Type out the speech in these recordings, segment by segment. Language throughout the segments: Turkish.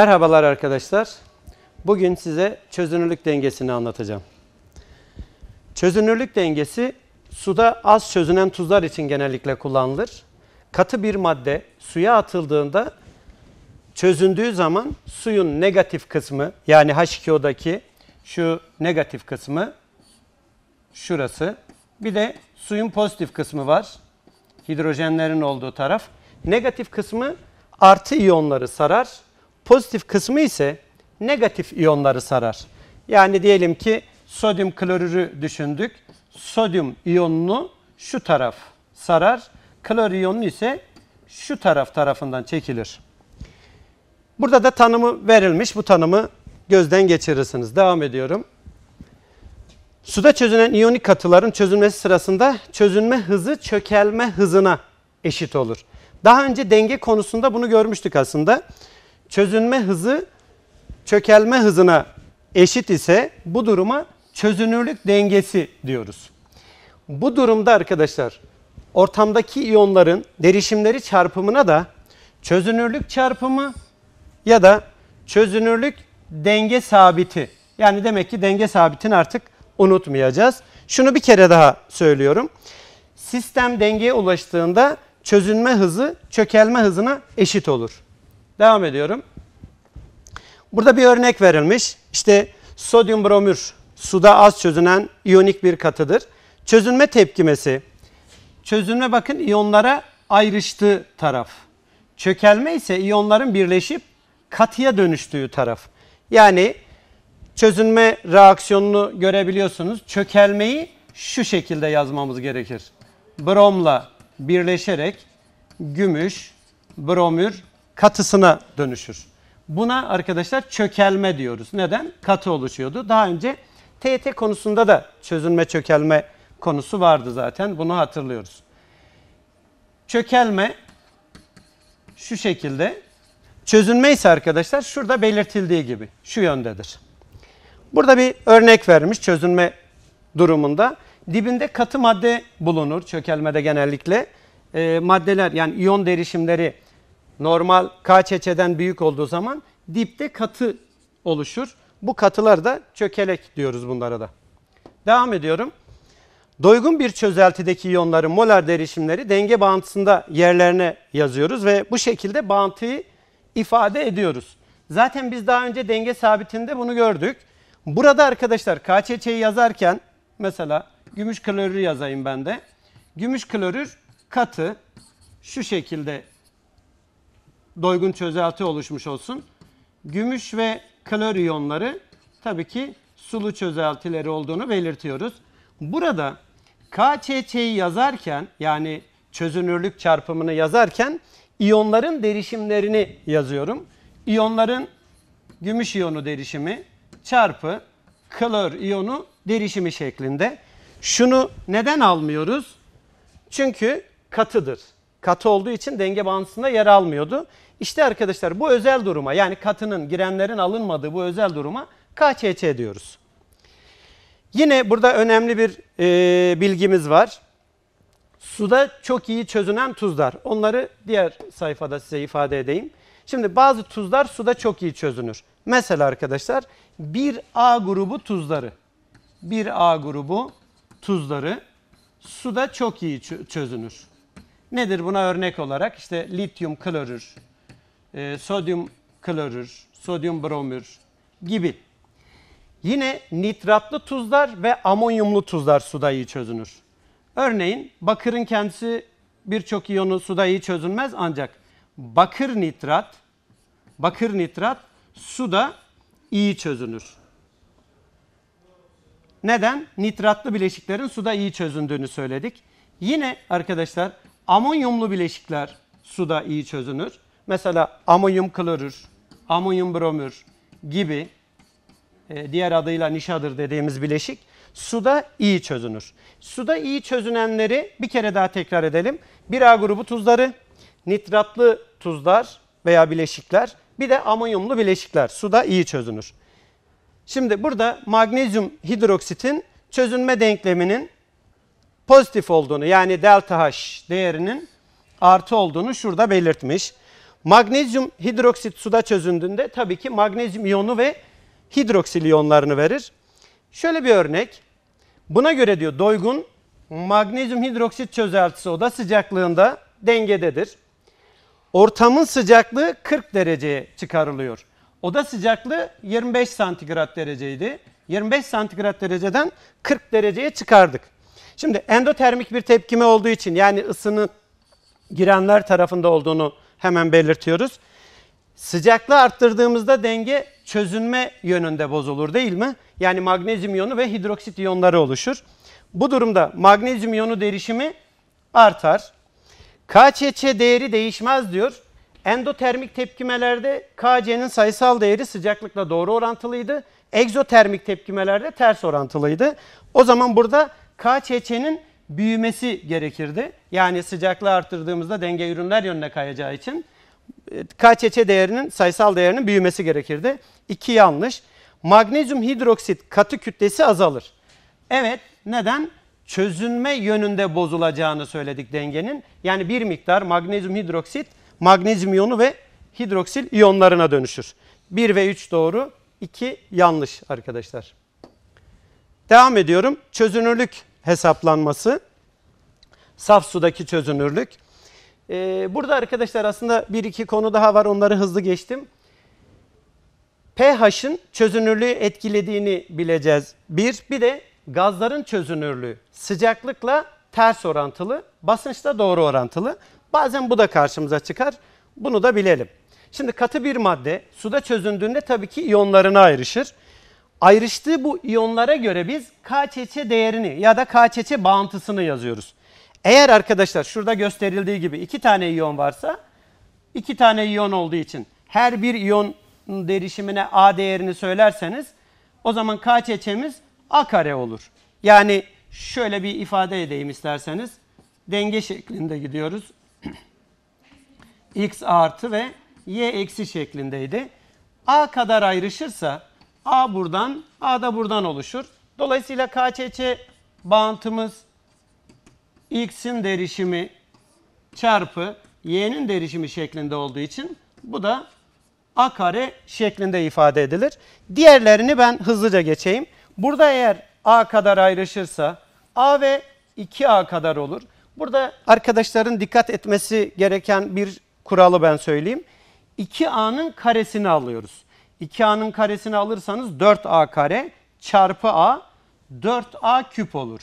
Merhabalar arkadaşlar. Bugün size çözünürlük dengesini anlatacağım. Çözünürlük dengesi suda az çözünen tuzlar için genellikle kullanılır. Katı bir madde suya atıldığında çözündüğü zaman suyun negatif kısmı yani H2O'daki şu negatif kısmı şurası. Bir de suyun pozitif kısmı var. Hidrojenlerin olduğu taraf. Negatif kısmı artı iyonları sarar Pozitif kısmı ise negatif iyonları sarar. Yani diyelim ki sodyum klorürü düşündük. Sodyum iyonunu şu taraf sarar. Klor iyonunu ise şu taraf tarafından çekilir. Burada da tanımı verilmiş. Bu tanımı gözden geçirirsiniz. Devam ediyorum. Suda çözünen iyonik katıların çözülmesi sırasında çözünme hızı çökelme hızına eşit olur. Daha önce denge konusunda bunu görmüştük aslında çözünme hızı çökelme hızına eşit ise bu duruma çözünürlük dengesi diyoruz. Bu durumda arkadaşlar ortamdaki iyonların derişimleri çarpımına da çözünürlük çarpımı ya da çözünürlük denge sabiti. Yani demek ki denge sabitini artık unutmayacağız. Şunu bir kere daha söylüyorum. Sistem dengeye ulaştığında çözünme hızı çökelme hızına eşit olur. Devam ediyorum. Burada bir örnek verilmiş. İşte sodyum bromür suda az çözünen iyonik bir katıdır. Çözünme tepkimesi. Çözünme bakın iyonlara ayrıştığı taraf. Çökelme ise iyonların birleşip katıya dönüştüğü taraf. Yani çözünme reaksiyonunu görebiliyorsunuz. Çökelmeyi şu şekilde yazmamız gerekir. Bromla birleşerek gümüş, bromür katısına dönüşür. Buna arkadaşlar çökelme diyoruz. Neden? Katı oluşuyordu. Daha önce TET konusunda da çözünme çökelme konusu vardı zaten. Bunu hatırlıyoruz. Çökelme şu şekilde. Çözünme ise arkadaşlar şurada belirtildiği gibi şu yöndedir. Burada bir örnek vermiş çözünme durumunda. Dibinde katı madde bulunur çökelmede genellikle. E, maddeler yani iyon derişimleri normal KÇÇ'den büyük olduğu zaman dipte katı oluşur. Bu katılar da çökelek diyoruz bunlara da. Devam ediyorum. Doygun bir çözeltideki iyonların molar derişimleri denge bağıntısında yerlerine yazıyoruz ve bu şekilde bağıntıyı ifade ediyoruz. Zaten biz daha önce denge sabitinde bunu gördük. Burada arkadaşlar KÇÇ'yi yazarken mesela gümüş klorür yazayım ben de. Gümüş klorür katı şu şekilde doygun çözelti oluşmuş olsun. Gümüş ve klor iyonları tabii ki sulu çözeltileri olduğunu belirtiyoruz. Burada KÇÇ'yi yazarken yani çözünürlük çarpımını yazarken iyonların derişimlerini yazıyorum. İyonların gümüş iyonu derişimi çarpı klor iyonu derişimi şeklinde. Şunu neden almıyoruz? Çünkü katıdır. Katı olduğu için denge bağıntısında yer almıyordu. İşte arkadaşlar bu özel duruma yani katının girenlerin alınmadığı bu özel duruma KÇÇ diyoruz. Yine burada önemli bir e, bilgimiz var. Suda çok iyi çözünen tuzlar. Onları diğer sayfada size ifade edeyim. Şimdi bazı tuzlar suda çok iyi çözünür. Mesela arkadaşlar 1A grubu tuzları. 1A grubu tuzları suda çok iyi çözünür. Nedir buna örnek olarak? İşte lityum klorür, e, sodyum klorür, sodyum bromür gibi. Yine nitratlı tuzlar ve amonyumlu tuzlar suda iyi çözünür. Örneğin bakırın kendisi birçok iyonu suda iyi çözünmez ancak bakır nitrat, bakır nitrat suda iyi çözünür. Neden? Nitratlı bileşiklerin suda iyi çözündüğünü söyledik. Yine arkadaşlar amonyumlu bileşikler suda iyi çözünür. Mesela amonyum klorür, amonyum bromür gibi e, diğer adıyla nişadır dediğimiz bileşik suda iyi çözünür. Suda iyi çözünenleri bir kere daha tekrar edelim. Bir A grubu tuzları, nitratlı tuzlar veya bileşikler, bir de amonyumlu bileşikler suda iyi çözünür. Şimdi burada magnezyum hidroksitin çözünme denkleminin pozitif olduğunu yani delta H değerinin artı olduğunu şurada belirtmiş. Magnezyum hidroksit suda çözündüğünde tabii ki magnezyum iyonu ve hidroksil iyonlarını verir. Şöyle bir örnek. Buna göre diyor doygun magnezyum hidroksit çözeltisi oda sıcaklığında dengededir. Ortamın sıcaklığı 40 dereceye çıkarılıyor. Oda sıcaklığı 25 santigrat dereceydi. 25 santigrat dereceden 40 dereceye çıkardık. Şimdi endotermik bir tepkime olduğu için yani ısının girenler tarafında olduğunu hemen belirtiyoruz. Sıcaklığı arttırdığımızda denge çözünme yönünde bozulur değil mi? Yani magnezyum iyonu ve hidroksit iyonları oluşur. Bu durumda magnezyum iyonu derişimi artar. KÇÇ değeri değişmez diyor. Endotermik tepkimelerde KC'nin sayısal değeri sıcaklıkla doğru orantılıydı. Egzotermik tepkimelerde ters orantılıydı. O zaman burada KÇÇ'nin büyümesi gerekirdi. Yani sıcaklığı arttırdığımızda denge ürünler yönüne kayacağı için e, KÇÇ değerinin sayısal değerinin büyümesi gerekirdi. İki yanlış. Magnezyum hidroksit katı kütlesi azalır. Evet neden? Çözünme yönünde bozulacağını söyledik dengenin. Yani bir miktar magnezyum hidroksit magnezyum iyonu ve hidroksil iyonlarına dönüşür. 1 ve 3 doğru, 2 yanlış arkadaşlar. Devam ediyorum. Çözünürlük hesaplanması. Saf sudaki çözünürlük. Ee, burada arkadaşlar aslında bir iki konu daha var onları hızlı geçtim. pH'ın çözünürlüğü etkilediğini bileceğiz. Bir, bir de gazların çözünürlüğü sıcaklıkla ters orantılı, basınçla doğru orantılı. Bazen bu da karşımıza çıkar. Bunu da bilelim. Şimdi katı bir madde suda çözündüğünde tabii ki iyonlarına ayrışır ayrıştığı bu iyonlara göre biz KÇÇ değerini ya da KÇÇ bağıntısını yazıyoruz. Eğer arkadaşlar şurada gösterildiği gibi iki tane iyon varsa iki tane iyon olduğu için her bir iyon derişimine A değerini söylerseniz o zaman KÇÇ'miz A kare olur. Yani şöyle bir ifade edeyim isterseniz. Denge şeklinde gidiyoruz. X artı ve Y eksi şeklindeydi. A kadar ayrışırsa A buradan, A da buradan oluşur. Dolayısıyla KÇÇ bağıntımız X'in derişimi çarpı Y'nin derişimi şeklinde olduğu için bu da A kare şeklinde ifade edilir. Diğerlerini ben hızlıca geçeyim. Burada eğer A kadar ayrışırsa A ve 2A kadar olur. Burada arkadaşların dikkat etmesi gereken bir kuralı ben söyleyeyim. 2A'nın karesini alıyoruz. 2a'nın karesini alırsanız 4a kare çarpı a 4a küp olur.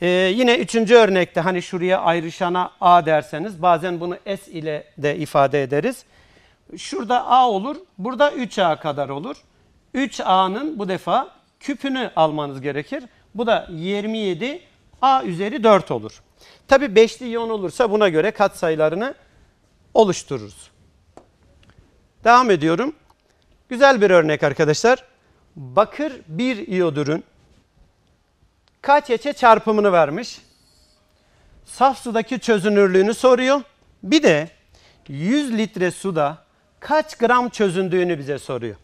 Ee, yine üçüncü örnekte hani şuraya ayrışana a derseniz bazen bunu s ile de ifade ederiz. Şurada a olur burada 3a kadar olur. 3a'nın bu defa küpünü almanız gerekir. Bu da 27 a üzeri 4 olur. Tabi beşli iyon olursa buna göre katsayılarını oluştururuz. Devam ediyorum. Güzel bir örnek arkadaşlar. Bakır bir iyodürün KÇÇ çarpımını vermiş. Saf sudaki çözünürlüğünü soruyor. Bir de 100 litre suda kaç gram çözündüğünü bize soruyor.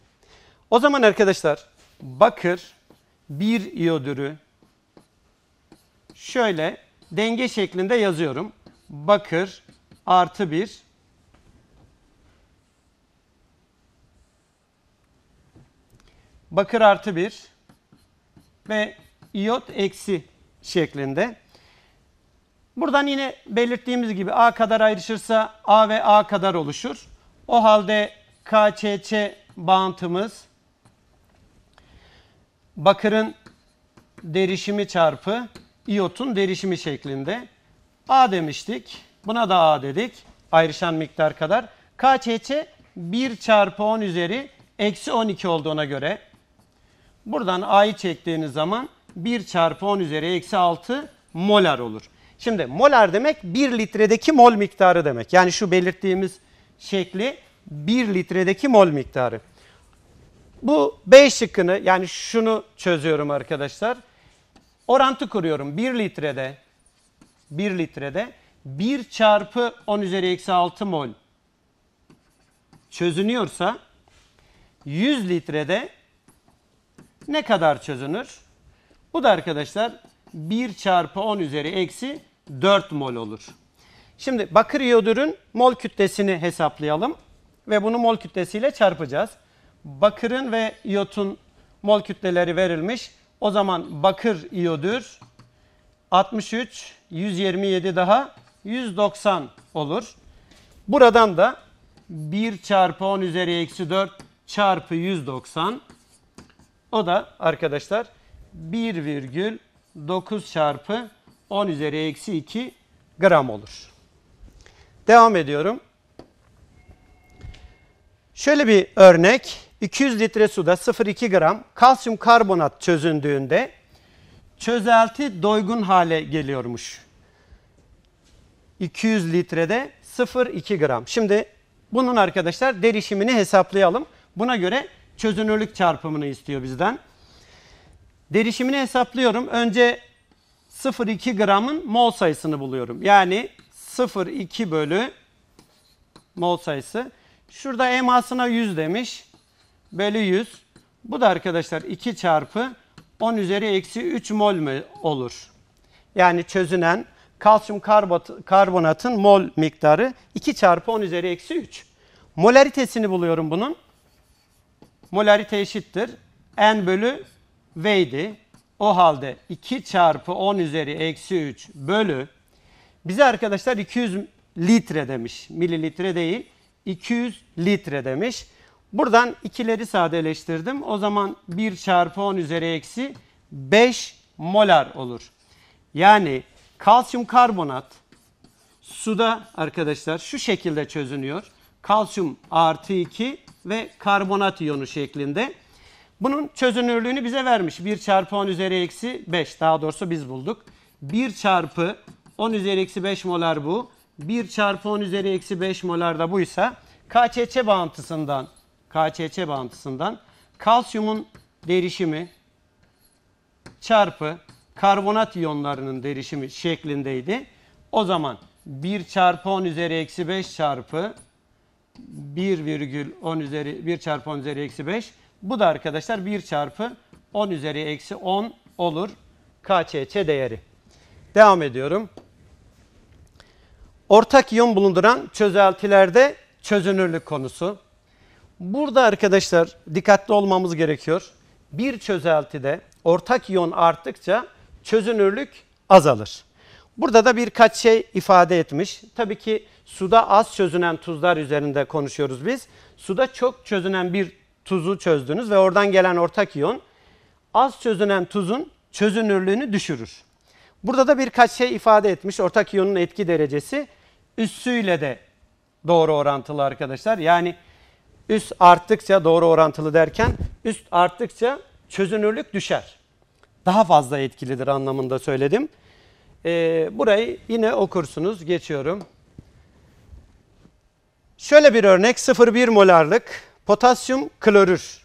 O zaman arkadaşlar bakır bir iyodürü şöyle denge şeklinde yazıyorum. Bakır artı bir bakır artı 1 ve iot eksi şeklinde. Buradan yine belirttiğimiz gibi A kadar ayrışırsa A ve A kadar oluşur. O halde KÇÇ bağıntımız bakırın derişimi çarpı iotun derişimi şeklinde. A demiştik. Buna da A dedik. Ayrışan miktar kadar. KÇÇ 1 çarpı 10 üzeri eksi 12 olduğuna göre Buradan a'yı çektiğiniz zaman 1 çarpı 10 üzeri eksi 6 molar olur. Şimdi molar demek 1 litredeki mol miktarı demek. Yani şu belirttiğimiz şekli 1 litredeki mol miktarı. Bu B şıkkını yani şunu çözüyorum arkadaşlar. Orantı kuruyorum. 1 litrede 1 litrede 1 çarpı 10 üzeri eksi 6 mol çözünüyorsa 100 litrede ne kadar çözünür? Bu da arkadaşlar 1 çarpı 10 üzeri eksi 4 mol olur. Şimdi bakır iyodürün mol kütlesini hesaplayalım ve bunu mol kütlesiyle çarpacağız. Bakırın ve iyotun mol kütleleri verilmiş. O zaman bakır iyodür 63, 127 daha 190 olur. Buradan da 1 çarpı 10 üzeri eksi 4 çarpı 190 o da arkadaşlar 1,9 çarpı 10 üzeri eksi 2 gram olur. Devam ediyorum. Şöyle bir örnek. 200 litre suda 0,2 gram kalsiyum karbonat çözündüğünde çözelti doygun hale geliyormuş. 200 litrede 0,2 gram. Şimdi bunun arkadaşlar derişimini hesaplayalım. Buna göre çözünürlük çarpımını istiyor bizden. Derişimini hesaplıyorum. Önce 0,2 gramın mol sayısını buluyorum. Yani 0,2 bölü mol sayısı. Şurada emasına 100 demiş. Bölü 100. Bu da arkadaşlar 2 çarpı 10 üzeri eksi 3 mol mü olur? Yani çözünen kalsiyum karbonatın mol miktarı 2 çarpı 10 üzeri eksi 3. Molaritesini buluyorum bunun molarite eşittir. N bölü V idi. O halde 2 çarpı 10 üzeri eksi 3 bölü. Bize arkadaşlar 200 litre demiş. Mililitre değil. 200 litre demiş. Buradan ikileri sadeleştirdim. O zaman 1 çarpı 10 üzeri eksi 5 molar olur. Yani kalsiyum karbonat suda arkadaşlar şu şekilde çözünüyor kalsiyum artı 2 ve karbonat iyonu şeklinde. Bunun çözünürlüğünü bize vermiş. 1 çarpı 10 üzeri eksi 5 daha doğrusu biz bulduk. 1 çarpı 10 üzeri eksi 5 molar bu. 1 çarpı 10 üzeri eksi 5 molar da buysa KÇÇ bağıntısından KÇÇ bağıntısından kalsiyumun derişimi çarpı karbonat iyonlarının derişimi şeklindeydi. O zaman 1 çarpı 10 üzeri eksi 5 çarpı 1 virgül 10 üzeri 1 çarpı 10 üzeri eksi 5. Bu da arkadaşlar 1 çarpı 10 üzeri eksi 10 olur. KÇÇ değeri. Devam ediyorum. Ortak iyon bulunduran çözeltilerde çözünürlük konusu. Burada arkadaşlar dikkatli olmamız gerekiyor. Bir çözeltide ortak iyon arttıkça çözünürlük azalır. Burada da birkaç şey ifade etmiş. Tabii ki suda az çözünen tuzlar üzerinde konuşuyoruz biz. Suda çok çözünen bir tuzu çözdünüz ve oradan gelen ortak iyon az çözünen tuzun çözünürlüğünü düşürür. Burada da birkaç şey ifade etmiş. Ortak iyonun etki derecesi üssüyle de doğru orantılı arkadaşlar. Yani üst arttıkça doğru orantılı derken üst arttıkça çözünürlük düşer. Daha fazla etkilidir anlamında söyledim. E, burayı yine okursunuz. Geçiyorum. Şöyle bir örnek 0,1 molarlık potasyum klorür.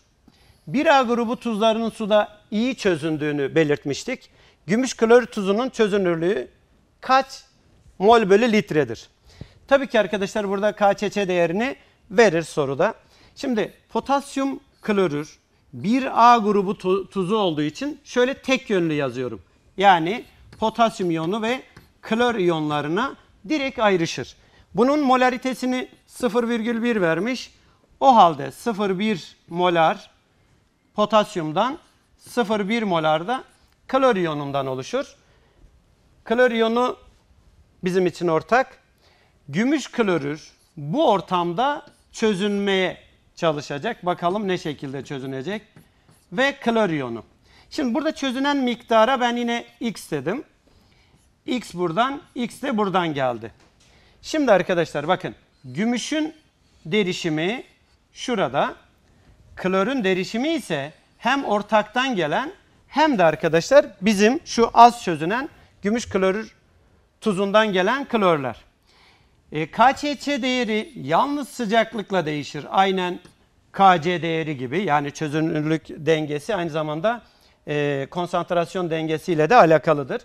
Bir A grubu tuzlarının suda iyi çözündüğünü belirtmiştik. Gümüş klorür tuzunun çözünürlüğü kaç mol bölü litredir? Tabii ki arkadaşlar burada KÇÇ değerini verir soruda. Şimdi potasyum klorür 1A grubu tuzu olduğu için şöyle tek yönlü yazıyorum. Yani potasyum iyonu ve klor iyonlarına direkt ayrışır. Bunun molaritesini 0,1 vermiş. O halde 0,1 molar potasyumdan 0,1 molar da klor iyonundan oluşur. Klor iyonu bizim için ortak. Gümüş klorür bu ortamda çözünmeye çalışacak. Bakalım ne şekilde çözünecek. Ve klor iyonu. Şimdi burada çözünen miktara ben yine x dedim. X buradan, x de buradan geldi. Şimdi arkadaşlar bakın. Gümüşün derişimi şurada. Klorun derişimi ise hem ortaktan gelen hem de arkadaşlar bizim şu az çözünen gümüş klorür tuzundan gelen klorlar. E, KÇÇ değeri yalnız sıcaklıkla değişir. Aynen KC değeri gibi yani çözünürlük dengesi aynı zamanda e, konsantrasyon dengesiyle de alakalıdır.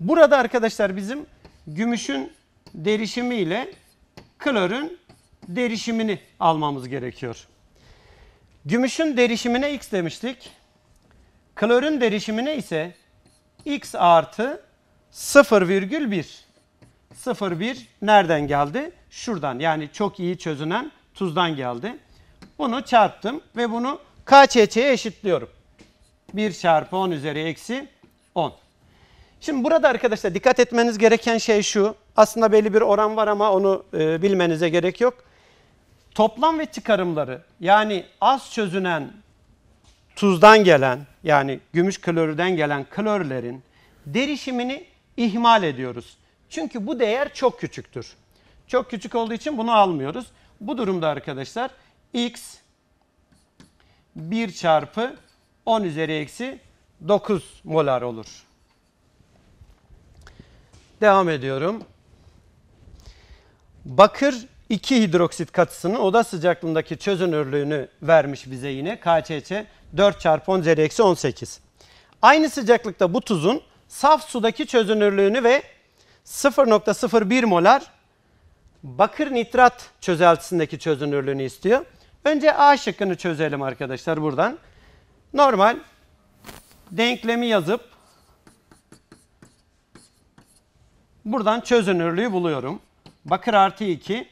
Burada arkadaşlar bizim gümüşün derişimi ile klorun derişimini almamız gerekiyor. Gümüşün derişimine x demiştik. Klorun derişimine ise x artı 0,1. 0,1 nereden geldi? Şuradan yani çok iyi çözünen tuzdan geldi. Bunu çarptım ve bunu KÇÇ'ye eşitliyorum. 1 çarpı 10 üzeri eksi 10. Şimdi burada arkadaşlar dikkat etmeniz gereken şey şu. Aslında belli bir oran var ama onu e, bilmenize gerek yok. Toplam ve çıkarımları yani az çözünen tuzdan gelen yani gümüş klorürden gelen klorlerin derişimini ihmal ediyoruz. Çünkü bu değer çok küçüktür. Çok küçük olduğu için bunu almıyoruz. Bu durumda arkadaşlar x 1 çarpı 10 üzeri eksi 9 molar olur. Devam ediyorum. Bakır 2 hidroksit katısının oda sıcaklığındaki çözünürlüğünü vermiş bize yine KÇÇ 4 çarpı 10 üzeri eksi 18. Aynı sıcaklıkta bu tuzun saf sudaki çözünürlüğünü ve 0.01 molar bakır nitrat çözeltisindeki çözünürlüğünü istiyor. Önce A şıkkını çözelim arkadaşlar buradan. Normal denklemi yazıp buradan çözünürlüğü buluyorum. Bakır artı 2,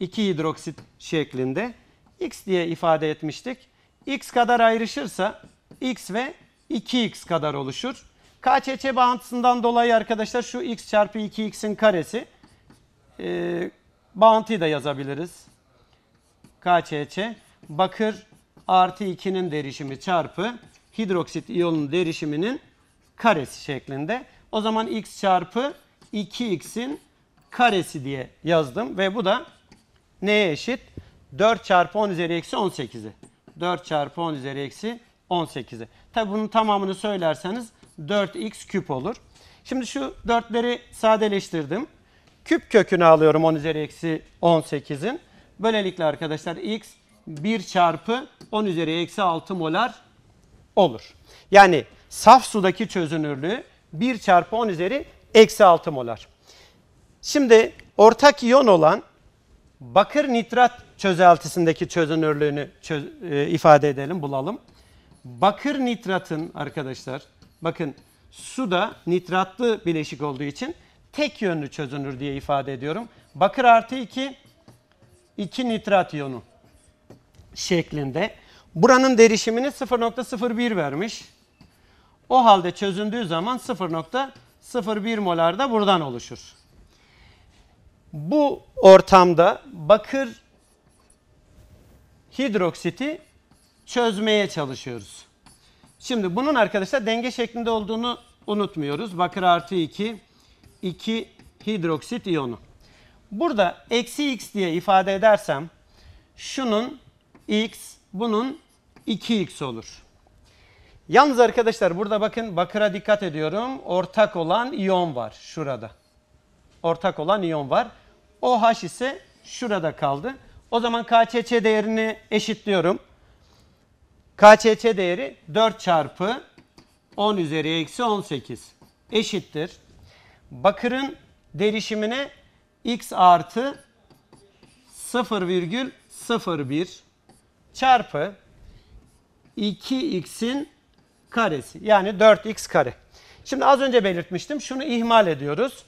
2 hidroksit şeklinde x diye ifade etmiştik. x kadar ayrışırsa x ve 2x kadar oluşur. KÇÇ bağıntısından dolayı arkadaşlar şu x çarpı 2x'in karesi e, bağıntıyı da yazabiliriz. KÇÇ bakır artı 2'nin derişimi çarpı hidroksit iyonun derişiminin karesi şeklinde. O zaman x çarpı 2x'in karesi diye yazdım ve bu da neye eşit? 4 çarpı 10 üzeri eksi 18'i. 4 çarpı 10 üzeri eksi 18'i. Tabi bunun tamamını söylerseniz 4x küp olur. Şimdi şu 4'leri sadeleştirdim. Küp kökünü alıyorum 10 üzeri eksi 18'in. Böylelikle arkadaşlar x 1 çarpı 10 üzeri eksi 6 molar olur. Yani saf sudaki çözünürlüğü 1 çarpı 10 üzeri eksi 6 molar. Şimdi ortak iyon olan bakır nitrat çözeltisindeki çözünürlüğünü çöz, e, ifade edelim, bulalım. Bakır nitratın arkadaşlar, bakın suda nitratlı bileşik olduğu için tek yönlü çözünür diye ifade ediyorum. Bakır artı 2, 2 nitrat iyonu şeklinde. Buranın derişimini 0.01 vermiş. O halde çözündüğü zaman 0.01 molar da buradan oluşur. Bu ortamda bakır hidroksiti çözmeye çalışıyoruz. Şimdi bunun arkadaşlar denge şeklinde olduğunu unutmuyoruz. Bakır artı 2, 2 hidroksit iyonu. Burada eksi x diye ifade edersem şunun x bunun 2x olur. Yalnız arkadaşlar burada bakın bakıra dikkat ediyorum. Ortak olan iyon var şurada. Ortak olan iyon var. OH ise şurada kaldı. O zaman KÇÇ değerini eşitliyorum. KÇÇ değeri 4 çarpı 10 üzeri eksi 18 eşittir. Bakırın derişimine x artı 0,01 çarpı 2x'in karesi yani 4x kare. Şimdi az önce belirtmiştim şunu ihmal ediyoruz.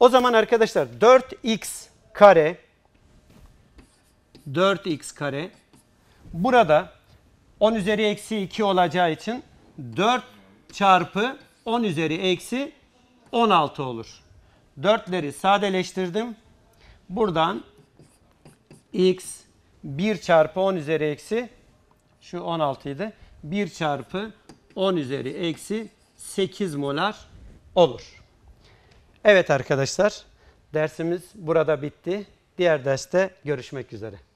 O zaman arkadaşlar 4x kare 4x kare burada 10 üzeri eksi 2 olacağı için 4 çarpı 10 üzeri eksi 16 olur. 4'leri sadeleştirdim. Buradan x 1 çarpı 10 üzeri eksi şu 16 idi. 1 çarpı 10 üzeri eksi 8 molar olur. Evet arkadaşlar dersimiz burada bitti. Diğer derste görüşmek üzere.